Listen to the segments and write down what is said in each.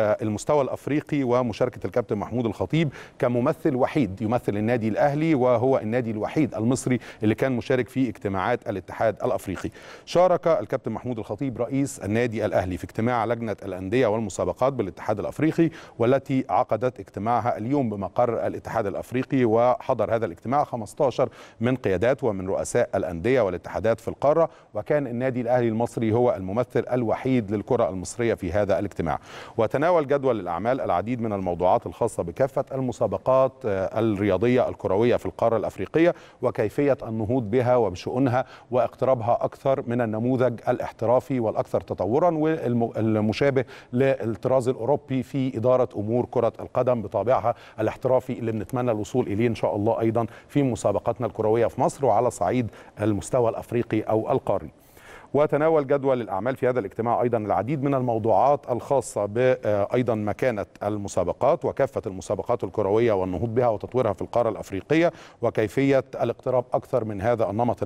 المستوى الافريقي ومشاركه الكابتن محمود الخطيب كممثل وحيد يمثل النادي الاهلي وهو النادي الوحيد المصري اللي كان مشارك في اجتماعات الاتحاد الافريقي. شارك الكابتن محمود الخطيب رئيس النادي الاهلي في اجتماع لجنه الانديه والمسابقات بالاتحاد الافريقي والتي عقدت اجتماعها اليوم بمقر الاتحاد الافريقي وحضر هذا الاجتماع 15 من قيادات ومن رؤساء الانديه والاتحادات في القاره وكان النادي الاهلي المصري هو الممثل الوحيد للكره المصريه في هذا الاجتماع. وتنا تناول جدول الأعمال العديد من الموضوعات الخاصة بكافة المسابقات آه، الرياضية الكروية في القارة الأفريقية وكيفية النهوض بها وبشؤونها واقترابها أكثر من النموذج الاحترافي والأكثر تطورا والمشابه للطراز الأوروبي في إدارة أمور كرة القدم بطابعها الاحترافي اللي بنتمنى الوصول إليه إن شاء الله أيضا في مسابقاتنا الكروية في مصر وعلى صعيد المستوى الأفريقي أو القاري وتناول جدول الأعمال في هذا الاجتماع أيضا العديد من الموضوعات الخاصة بأيضا آه، مكانة المسابقات وكافة المسابقات الكروية والنهوض بها وتطويرها في القارة الأفريقية وكيفية الاقتراب أكثر من هذا النمط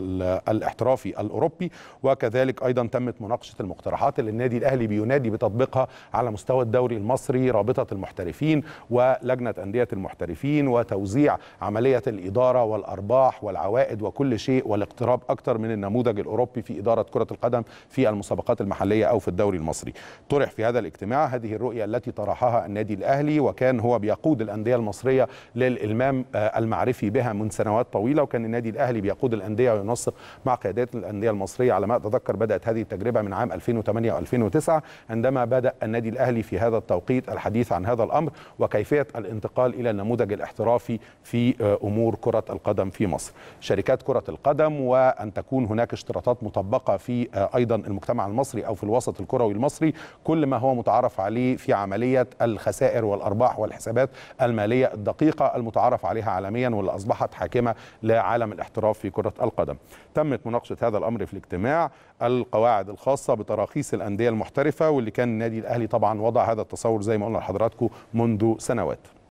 الاحترافي الأوروبي وكذلك أيضا تمت مناقشة المقترحات اللي النادي الأهلي بينادي بتطبيقها على مستوى الدوري المصري رابطة المحترفين ولجنة أندية المحترفين وتوزيع عملية الإدارة والأرباح والعوائد وكل شيء والاقتراب أكثر من النموذج الأوروبي في إدارة كرة القدم في المسابقات المحلية أو في الدوري المصري طرح في هذا الاجتماع هذه الرؤية التي طرحها النادي الأهلي وكان هو بيقود الأندية المصرية للإلمام آه، المعرفي بها من سنوات طويلة وكان النادي الأهلي بيقود الأندية وينسق مع قيادات الأندية المصرية على ما أتذكر بدأت هذه التجربة من عام 2008 و2009 عندما بدأ النادي الأهلي في هذا التوقيت الحديث عن هذا الأمر وكيفية الانتقال إلى النموذج الاحترافي في آه، أمور كرة القدم في مصر شركات كرة القدم وأن تكون هناك اشتراطات مطبقة في آه، ايضا المجتمع المصري او في الوسط الكروي المصري كل ما هو متعارف عليه في عمليه الخسائر والارباح والحسابات الماليه الدقيقه المتعارف عليها عالميا واللي اصبحت حاكمه لعالم الاحتراف في كره القدم. تمت مناقشه هذا الامر في الاجتماع القواعد الخاصه بتراخيص الانديه المحترفه واللي كان النادي الاهلي طبعا وضع هذا التصور زي ما قلنا لحضراتكم منذ سنوات.